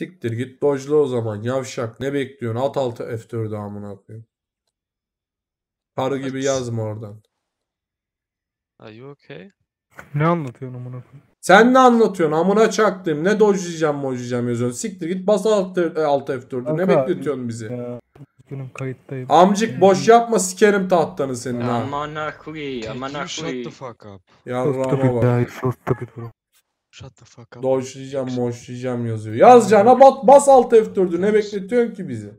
Siktir git dojla o zaman yavşak. Ne bekliyorsun? At altı F4'ü amına koyayım. Karı gibi What? yazma oradan. Are you okay? Ne anlatıyorsun amına koyayım? Sen ne anlatıyorsun? Amına çaktım. Ne dojlayacağım mojlayacağım yazıyorsun. Siktir git bas altı, e, altı F4'ü. Ne bekletiyorsun bizi? Ya. Benim kayıttayım. Amcık hmm. boş yapma sikerim tahtanı senin ha. Aman akli, aman akli. Shut the fuck up. Yarrama bak. Shut the fuck up. Dojlayacağım, moşlayacağım yazıyor. Yazacağına bat, bas alt F4'ü. Ne bekletiyorsun ki bizi?